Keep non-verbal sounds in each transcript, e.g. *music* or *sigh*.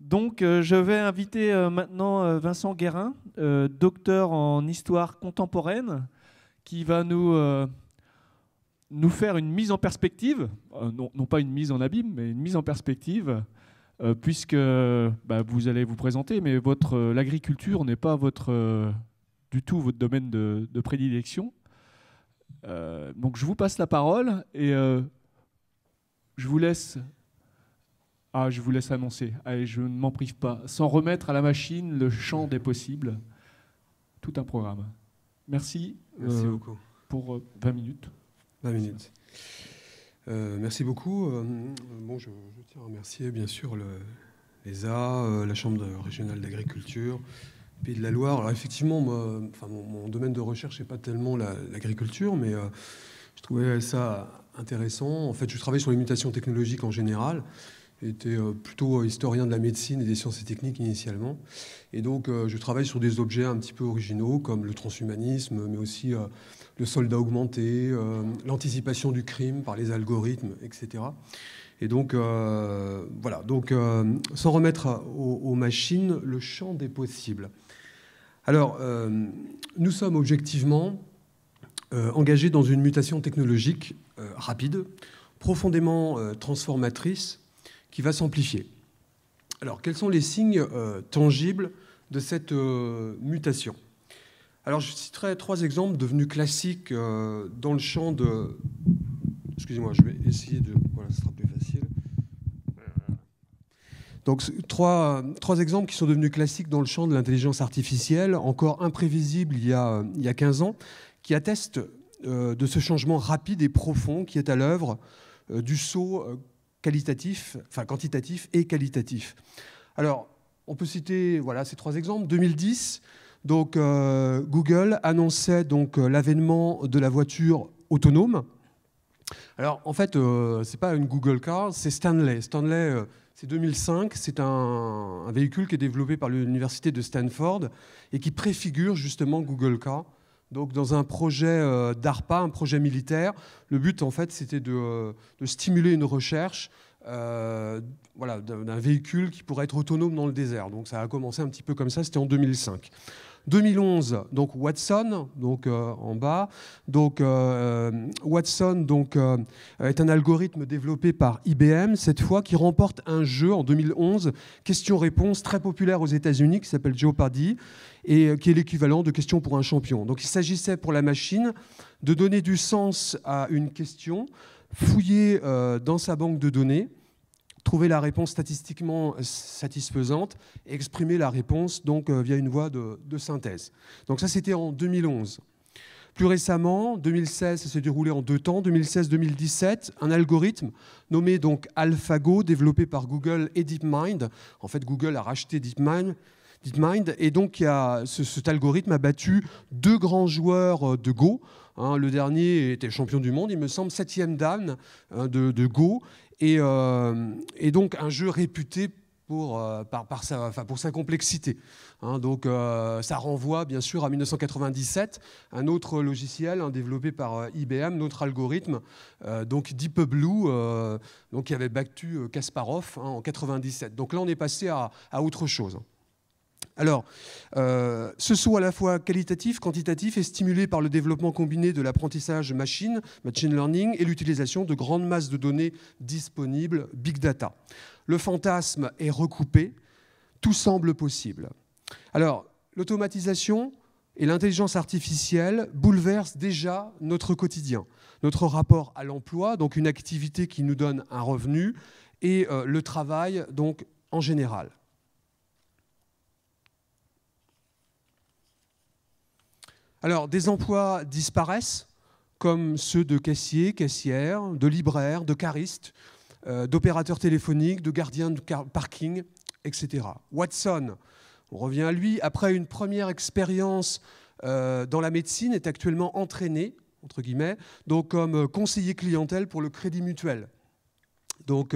Donc, euh, je vais inviter euh, maintenant euh, Vincent Guérin, docteur en histoire contemporaine, qui va nous, nous faire une mise en perspective, non, pas une mise en abîme, mais une mise en perspective, puisque bah, vous allez vous présenter, mais votre l'agriculture n'est pas votre, du tout votre domaine de, de prédilection. donc, je vous passe la parole et je vous laisse ah, je vous laisse annoncer. Allez, je ne m'en prive pas. Sans remettre à la machine le champ des possibles. Tout un programme. Merci. Merci euh, beaucoup. Pour 20 euh, minutes. 20 minutes. Euh, merci beaucoup. bon, je, tiens à remercier bien sûr le, l'ESA, la Chambre régionale d'agriculture, Pays de la Loire. Alors effectivement, mon, domaine de recherche n'est pas tellement l'agriculture, mais je trouvais ça intéressant. En fait, je travaille sur les mutations technologiques en général était euh, plutôt euh, historien de la médecine et des sciences et techniques initialement. Et donc, euh, je travaille sur des objets un petit peu originaux, comme le transhumanisme, mais aussi le soldat augmenté, l'anticipation du crime par les algorithmes, etc. Et donc, voilà, donc, sans remettre aux, machines le champ des possibles. Alors, nous sommes objectivement engagés dans une mutation technologique rapide, profondément transformatrice, qui va s'amplifier. Alors, quels sont les signes euh, tangibles de cette euh, mutation Alors, je citerai trois exemples devenus classiques euh, dans le champ de. Excusez-moi, je vais essayer de. Voilà, ce sera plus facile. Donc, trois, trois, exemples qui sont devenus classiques dans le champ de l'intelligence artificielle, encore imprévisible il y a, il y a 15 ans, qui attestent de ce changement rapide et profond qui est à l'œuvre du saut qualitatif, enfin quantitatif et qualitatif. Alors, on peut citer voilà, ces trois exemples. 2010, donc, euh, Google annonçait donc euh, l'avènement de la voiture autonome. Alors en fait, euh, ce n'est pas une Google Car, c'est Stanley. Stanley, c'est 2005, c'est un, véhicule qui est développé par l'université de Stanford et qui préfigure justement Google Car donc dans un projet euh, d'ARPA, un projet militaire. Le but, en fait, c'était de, euh, stimuler une recherche euh, d'un véhicule qui pourrait être autonome dans le désert. Donc ça a commencé un petit peu comme ça, c'était en 2005. 2011, donc Watson, donc euh, en bas. Donc euh, euh, Watson, donc est un algorithme développé par IBM cette fois qui remporte un jeu en 2011, question-réponse très populaire aux États-Unis qui s'appelle Jeopardy et qui est l'équivalent de question pour un champion. Donc il s'agissait pour la machine de donner du sens à une question, fouiller dans sa banque de données trouver la réponse statistiquement euh, satisfaisante et exprimer la réponse donc, euh, via une voie de, synthèse. Donc ça, c'était en 2011. Plus récemment, 2016, ça s'est déroulé en deux temps. 2016-2017, un algorithme nommé donc AlphaGo, développé par Google et DeepMind. En fait, Google a racheté DeepMind. DeepMind et donc, il y cet algorithme a battu deux grands joueurs euh, de Go. Hein, le dernier était champion du monde, il me semble, septième dame de Go. Euh, et, donc un jeu réputé pour, euh, par, sa, pour, sa, complexité. Hein. donc euh, ça renvoie bien sûr à 1997, un autre logiciel hein, développé par IBM, notre algorithme, donc Deep Blue, donc, qui avait battu Kasparov hein, en 97. Donc là on est passé à, à autre chose. Alors, euh, ce saut à la fois qualitatif, quantitatif est stimulé par le développement combiné de l'apprentissage machine, machine learning, et l'utilisation de grandes masses de données disponibles, big data. Le fantasme est recoupé, tout semble possible. Alors, l'automatisation et l'intelligence artificielle bouleversent déjà notre quotidien, notre rapport à l'emploi, donc une activité qui nous donne un revenu, et euh, le travail, donc en général. Alors, des emplois disparaissent, comme ceux de caissier, caissière, de libraire, de cariste, euh, d'opérateurs téléphoniques, de gardiens de parking, etc. Watson, on revient à lui, après une première expérience euh, dans la médecine, est actuellement entraîné, entre guillemets, donc comme euh, conseiller clientèle pour le crédit mutuel. Donc,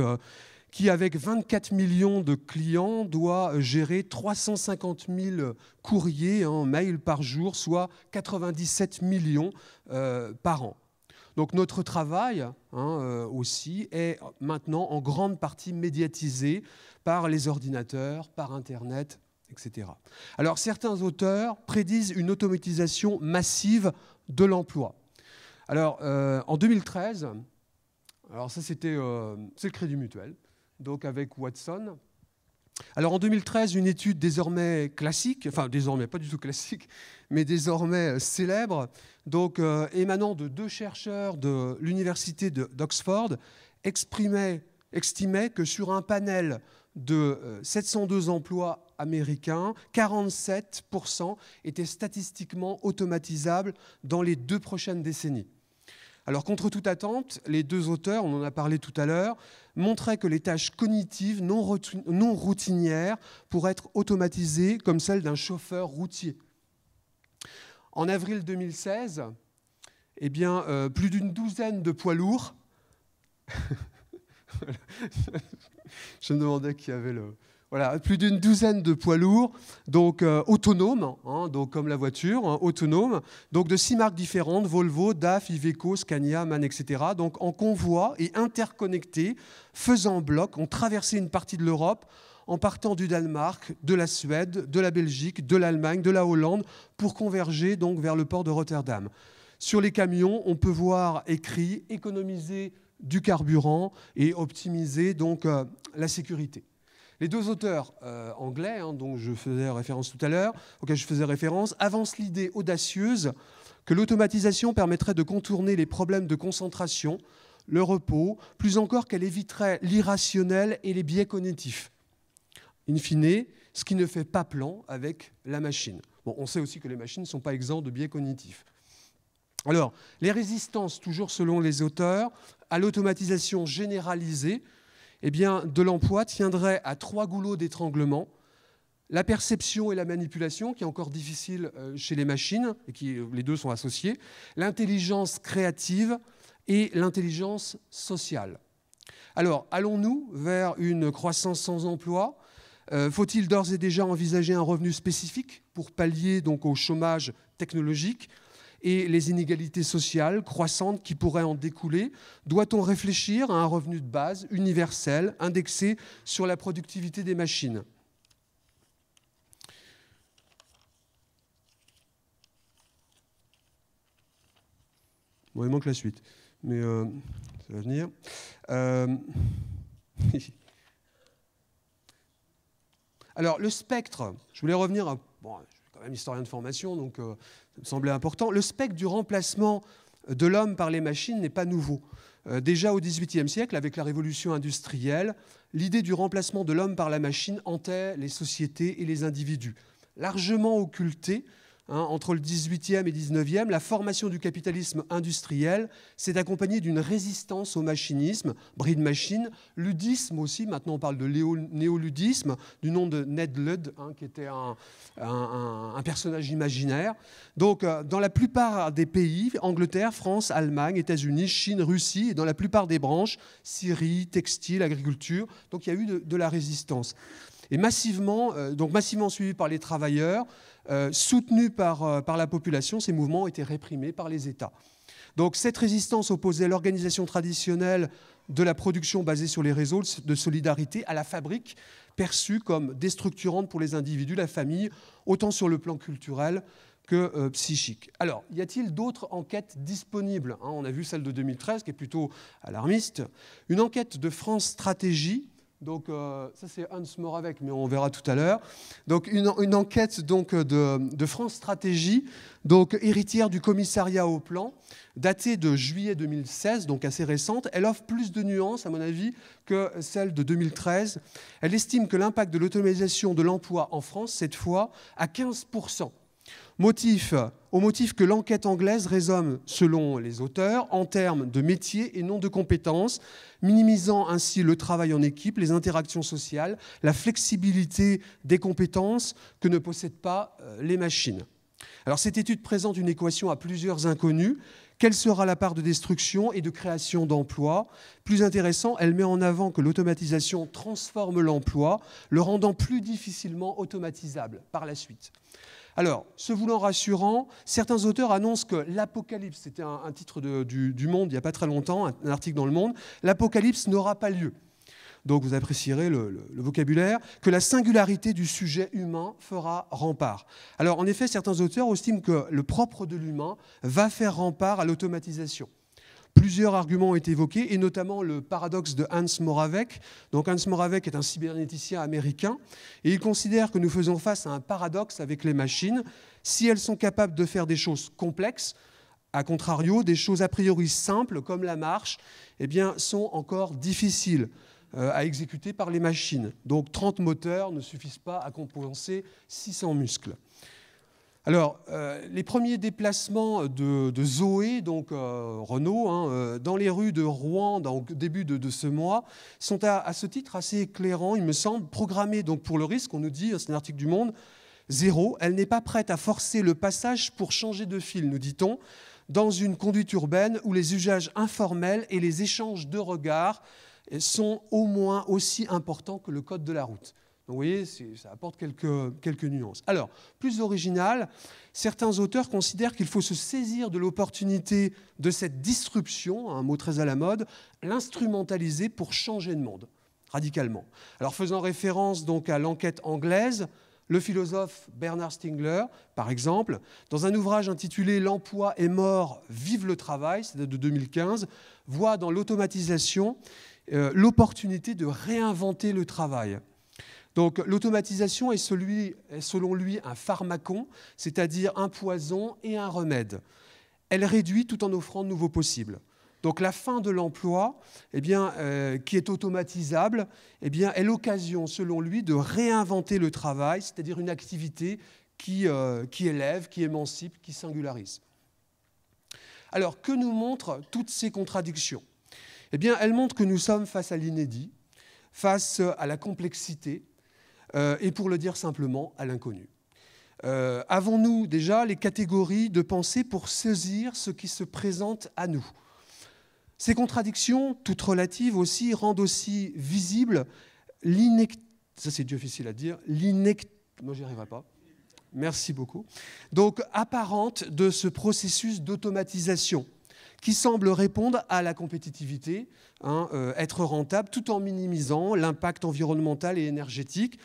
qui, avec 24 millions de clients, doit gérer 350 000 courriers en hein, mail par jour, soit 97 millions euh, par an. Donc notre travail hein, euh, aussi est maintenant en grande partie médiatisé par les ordinateurs, par Internet, etc. Alors certains auteurs prédisent une automatisation massive de l'emploi. Alors euh, en 2013, alors ça c'était c'est le Crédit Mutuel donc avec Watson. Alors en 2013, une étude désormais classique, enfin désormais pas du tout classique, *laughs* mais désormais euh, célèbre, donc euh, émanant de deux chercheurs de l'université d'Oxford, estimait que sur un panel de 702 euh, emplois américains, 47% étaient statistiquement automatisables dans les deux prochaines décennies. Alors contre toute attente, les deux auteurs, on en a parlé tout à l'heure, montraient que les tâches cognitives non, routinières pourraient être automatisées comme celles d'un chauffeur routier. En avril 2016, eh bien, euh, plus d'une douzaine de poids lourds. *laughs* *laughs* Je me demandais qui avait le, voilà, plus d'une douzaine de poids lourds, donc euh, autonomes, hein, donc comme la voiture, hein, autonomes, donc de six marques différentes, Volvo, DAF, Iveco, Scania, MAN, etc. Donc en convoi et interconnectés, faisant bloc, ont traversé une partie de l'Europe en partant du Danemark, de la Suède, de la Belgique, de l'Allemagne, de la Hollande, pour converger donc vers le port de Rotterdam. Sur les camions, on peut voir écrit économiser du carburant et optimiser donc euh, la sécurité. Les deux auteurs euh, anglais, hein, dont je faisais référence tout à l'heure, auxquels je faisais référence, avancent l'idée audacieuse que l'automatisation permettrait de contourner les problèmes de concentration, le repos, plus encore qu'elle éviterait l'irrationnel et les biais cognitifs. In fine, ce qui ne fait pas plan avec la machine. Bon, on sait aussi que les machines ne sont pas exemptes de biais cognitifs. Alors, les résistances, toujours selon les auteurs, à l'automatisation généralisée, eh bien, de l'emploi tiendrait à trois goulots d'étranglement la perception et la manipulation, qui est encore difficile euh, chez les machines, et qui euh, les deux sont associés, l'intelligence créative et l'intelligence sociale. Alors, allons-nous vers une croissance sans emploi euh, Faut-il d'ores et déjà envisager un revenu spécifique pour pallier donc au chômage technologique et les inégalités sociales croissantes qui pourraient en découler, doit-on réfléchir à un revenu de base universel indexé sur la productivité des machines Bon, il manque la suite, mais euh, ça va venir. Euh, *laughs* Alors, le spectre, je voulais revenir à historien de formation, donc euh, ça me semblait important. Le spectre du remplacement de l'homme par les machines n'est pas nouveau. Euh, déjà au XVIIIe siècle, avec la révolution industrielle, l'idée du remplacement de l'homme par la machine hantait les sociétés et les individus. Largement occultée, Hein, entre le 18e et 19e, la formation du capitalisme industriel s'est accompagnée d'une résistance au machinisme, bride machine, ludisme aussi, maintenant on parle de néoludisme, du nom de Ned Ludd, hein, qui était un, personnage imaginaire. Donc euh, dans la plupart des pays, Angleterre, France, Allemagne, États-Unis, Chine, Russie, et dans la plupart des branches, Syrie, textile, agriculture, donc il y a eu de, de la résistance et massivement, euh, donc massivement suivi par les travailleurs, euh, soutenus par, euh, par la population, ces mouvements étaient été réprimés par les États. Donc cette résistance opposait l'organisation traditionnelle de la production basée sur les réseaux de solidarité à la fabrique, perçue comme déstructurante pour les individus, la famille, autant sur le plan culturel que euh, psychique. Alors, y a-t-il d'autres enquêtes disponibles hein On a vu celle de 2013, qui est plutôt alarmiste. Une enquête de France Stratégie donc euh, ça c'est Hans Moravec, mais on verra tout à l'heure. Donc une, enquête donc de, France Stratégie, donc héritière du commissariat au plan, datée de juillet 2016, donc assez récente. Elle offre plus de nuances à mon avis que celle de 2013. Elle estime que l'impact de l'automatisation de l'emploi en France cette fois à 15 Motif au motif que l'enquête anglaise résume, selon les auteurs, en termes de métier et non de compétences, minimisant ainsi le travail en équipe, les interactions sociales, la flexibilité des compétences que ne possèdent pas euh, les machines. Alors cette étude présente une équation à plusieurs inconnues. Quelle sera la part de destruction et de création d'emplois Plus intéressant, elle met en avant que l'automatisation transforme l'emploi, le rendant plus difficilement automatisable par la suite. Alors, se voulant rassurant, certains auteurs annoncent que l'Apocalypse, c'était un, titre du, Monde il n'y a pas très longtemps, un, article dans le Monde, l'Apocalypse n'aura pas lieu. Donc vous apprécierez le, vocabulaire, que la singularité du sujet humain fera rempart. Alors en effet, certains auteurs estiment que le propre de l'humain va faire rempart à l'automatisation. Plusieurs arguments ont été évoqués, et notamment le paradoxe de Hans Moravec. Donc Hans Moravec est un cybernéticien américain, et il considère que nous faisons face à un paradoxe avec les machines. Si elles sont capables de faire des choses complexes, à contrario, des choses a priori simples, comme la marche, eh bien, sont encore difficiles euh, à exécuter par les machines. Donc 30 moteurs ne suffisent pas à compenser 600 muscles. Alors, euh, les premiers déplacements de, Zoé, donc euh, Renault, hein, euh, dans les rues de Rouen au début de, ce mois, sont à, à, ce titre assez éclairants, il me semble, programmés donc, pour le risque, on nous dit, c'est un article du Monde, zéro, elle n'est pas prête à forcer le passage pour changer de fil, nous dit-on, dans une conduite urbaine où les usages informels et les échanges de regards sont au moins aussi importants que le code de la route vous voyez, ça apporte quelques, nuances. Alors, plus original, certains auteurs considèrent qu'il faut se saisir de l'opportunité de cette disruption, un mot très à la mode, l'instrumentaliser pour changer le monde, radicalement. Alors faisant référence donc à l'enquête anglaise, le philosophe Bernard Stingler, par exemple, dans un ouvrage intitulé L'emploi est mort, vive le travail, c'est de 2015, voit dans l'automatisation euh, l'opportunité de réinventer le travail. Donc l'automatisation est, selon lui un pharmacon, c'est-à-dire un poison et un remède. Elle réduit tout en offrant de nouveaux possibles. Donc la fin de l'emploi, eh euh, qui est automatisable, eh bien, est l'occasion, selon lui, de réinventer le travail, c'est-à-dire une activité qui, euh, qui élève, qui émancipe, qui singularise. Alors, que nous montrent toutes ces contradictions Eh bien, elles montrent que nous sommes face à l'inédit, face à la complexité, euh, et pour le dire simplement, à l'inconnu. Euh, avons-nous déjà les catégories de pensée pour saisir ce qui se présente à nous Ces contradictions, toutes relatives aussi, rendent aussi visible Ça c'est difficile à l'inectitude. Moi, j'y arriverai pas. Merci beaucoup. Donc, apparente de ce processus d'automatisation qui semble répondre à la compétitivité, hein, euh, être rentable tout en minimisant l'impact environnemental et énergétique.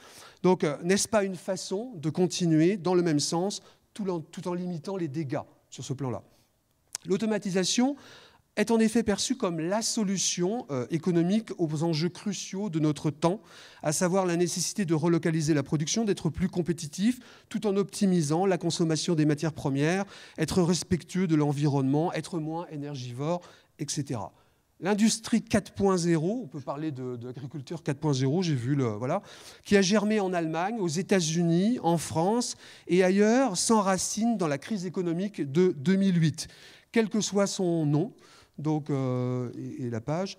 Donc, euh, n'est-ce pas une façon de continuer dans le même sens tout en limitant les dégâts sur ce plan-là L'automatisation, est en effet perçue comme la solution euh, économique aux enjeux cruciaux de notre temps, à savoir la nécessité de relocaliser la production, d'être plus compétitif, tout en optimisant la consommation des matières premières, être respectueux de l'environnement, être moins énergivore, etc. L'industrie 4.0, on peut parler d'agriculture 4.0, j'ai vu le voilà, qui a germé en Allemagne, aux États-Unis, en France et ailleurs, s'enracine dans la crise économique de 2008. Quel que soit son nom, donc, euh, et, la page.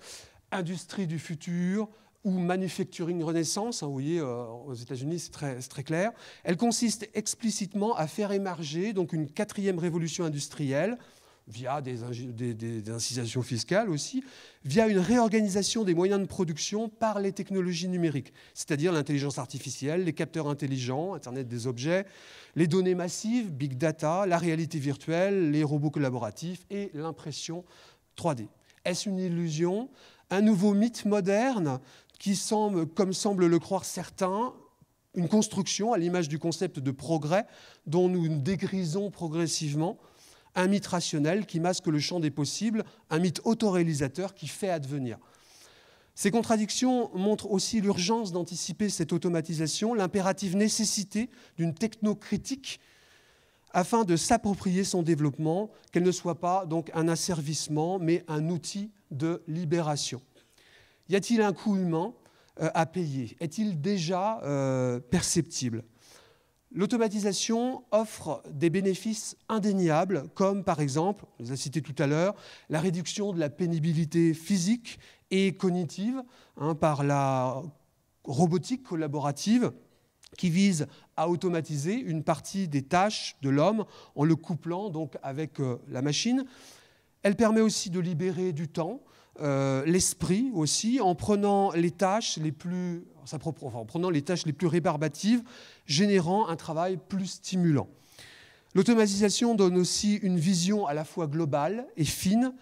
Industrie du futur ou manufacturing renaissance, hein, vous voyez, euh, aux États-Unis, c'est très, clair. Elle consiste explicitement à faire émerger donc, une quatrième révolution industrielle via des, des, des, incitations fiscales aussi, via une réorganisation des moyens de production par les technologies numériques, c'est-à-dire l'intelligence artificielle, les capteurs intelligents, Internet des objets, les données massives, big data, la réalité virtuelle, les robots collaboratifs et l'impression 3D. Est-ce une illusion Un nouveau mythe moderne qui semble, comme semblent le croire certains, une construction à l'image du concept de progrès dont nous dégrisons progressivement un mythe rationnel qui masque le champ des possibles, un mythe autoréalisateur qui fait advenir. Ces contradictions montrent aussi l'urgence d'anticiper cette automatisation, l'impérative nécessité d'une technocritique afin de s'approprier son développement, qu'elle ne soit pas donc un asservissement, mais un outil de libération. Y a-t-il un coût humain euh, à payer Est-il déjà euh, perceptible L'automatisation offre des bénéfices indéniables, comme par exemple, on les a tout à l'heure, la réduction de la pénibilité physique et cognitive hein, par la robotique collaborative, qui vise à automatiser une partie des tâches de l'homme en le couplant donc avec euh, la machine. Elle permet aussi de libérer du temps, euh, l'esprit aussi, en prenant les tâches les plus, en prenant les tâches les plus rébarbatives, générant un travail plus stimulant. L'automatisation donne aussi une vision à la fois globale et fine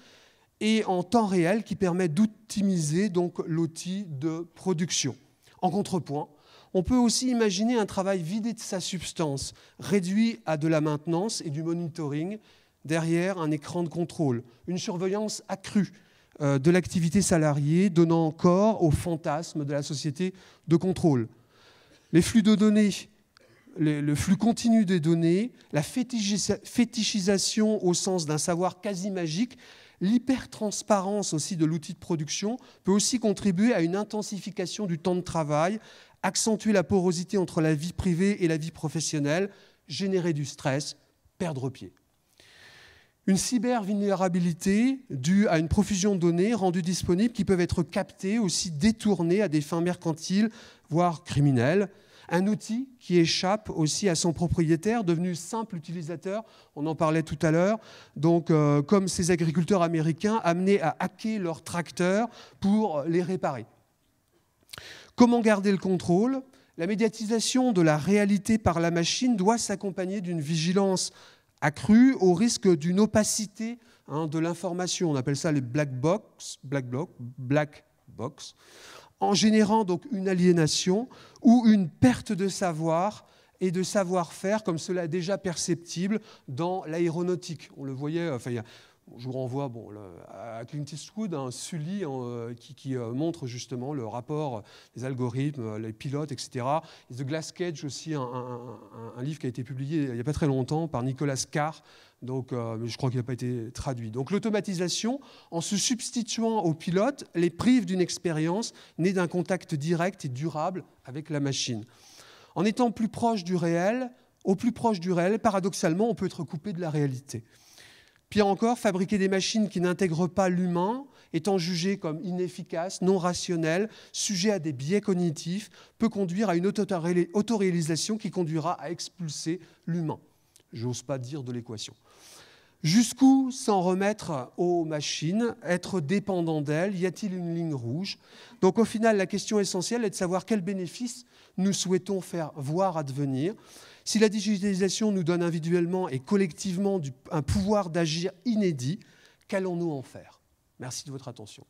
et en temps réel qui permet d'optimiser donc l'outil de production. En contrepoint, on peut aussi imaginer un travail vidé de sa substance, réduit à de la maintenance et du monitoring, derrière un écran de contrôle, une surveillance accrue euh, de l'activité salariée, donnant encore au fantasme de la société de contrôle. Les flux de données, le flux continu des données, la fétichisation au sens d'un savoir quasi magique, l'hypertransparence aussi de l'outil de production peut aussi contribuer à une intensification du temps de travail, accentuer la porosité entre la vie privée et la vie professionnelle, générer du stress, perdre pied. Une cybervulnérabilité due à une profusion de données rendues disponibles qui peuvent être captées, aussi détournées à des fins mercantiles, voire criminelles. Un outil qui échappe aussi à son propriétaire, devenu simple utilisateur, on en parlait tout à l'heure, donc euh, comme ces agriculteurs américains amenés à hacker leurs tracteurs pour les réparer. Comment garder le contrôle La médiatisation de la réalité par la machine doit s'accompagner d'une vigilance accrue au risque d'une opacité hein, de l'information. On appelle ça les black box, black black box, en générant donc une aliénation ou une perte de savoir et de savoir-faire, comme cela est déjà perceptible dans l'aéronautique. On le voyait, euh, je vous renvoie à Clint Eastwood, un hein, Sully hein, euh, qui, euh, montre justement le rapport euh, des algorithmes, les pilotes, etc. The Glass Cage aussi, un, livre qui a été publié il n'y a pas très longtemps par Nicolas Carr, donc, mais je crois qu'il n'a pas été traduit. Donc l'automatisation, en se substituant aux pilotes, les prive d'une expérience née d'un contact direct et durable avec la machine. En étant plus proche du réel, au plus proche du réel, paradoxalement, on peut être coupé de la réalité. Pire encore, fabriquer des machines qui n'intègrent pas l'humain, étant jugées comme inefficaces, non rationnelles, sujets à des biais cognitifs, peut conduire à une autoréalisation qui conduira à expulser l'humain. J'ose pas dire de l'équation. Jusqu'où s'en remettre aux machines, être dépendant d'elles Y a-t-il une ligne rouge Donc au final, la question essentielle est de savoir quels bénéfices nous souhaitons faire voir advenir. Si la digitalisation nous donne individuellement et collectivement un pouvoir d'agir inédit, qu'allons-nous en faire Merci de votre attention.